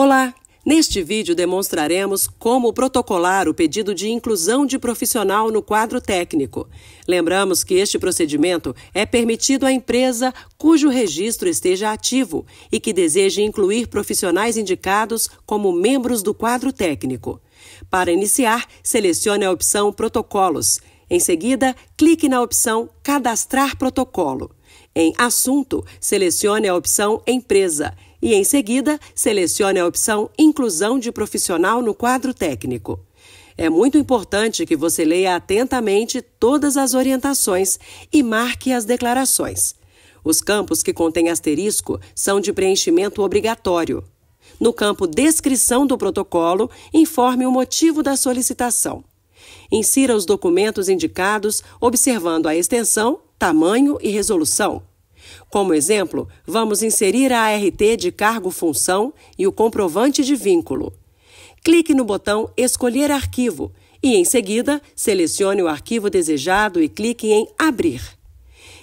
Olá! Neste vídeo demonstraremos como protocolar o pedido de inclusão de profissional no quadro técnico. Lembramos que este procedimento é permitido à empresa cujo registro esteja ativo e que deseje incluir profissionais indicados como membros do quadro técnico. Para iniciar, selecione a opção Protocolos. Em seguida, clique na opção Cadastrar protocolo. Em Assunto, selecione a opção Empresa e, em seguida, selecione a opção Inclusão de Profissional no quadro técnico. É muito importante que você leia atentamente todas as orientações e marque as declarações. Os campos que contêm asterisco são de preenchimento obrigatório. No campo Descrição do protocolo, informe o motivo da solicitação. Insira os documentos indicados, observando a extensão, tamanho e resolução. Como exemplo, vamos inserir a ART de cargo-função e o comprovante de vínculo. Clique no botão Escolher arquivo e, em seguida, selecione o arquivo desejado e clique em Abrir.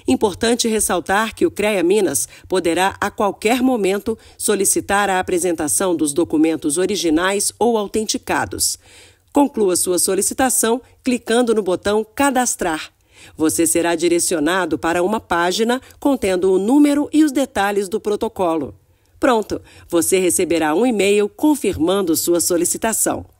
Importante ressaltar que o CREA Minas poderá, a qualquer momento, solicitar a apresentação dos documentos originais ou autenticados. Conclua sua solicitação clicando no botão Cadastrar você será direcionado para uma página contendo o número e os detalhes do protocolo. Pronto, você receberá um e-mail confirmando sua solicitação.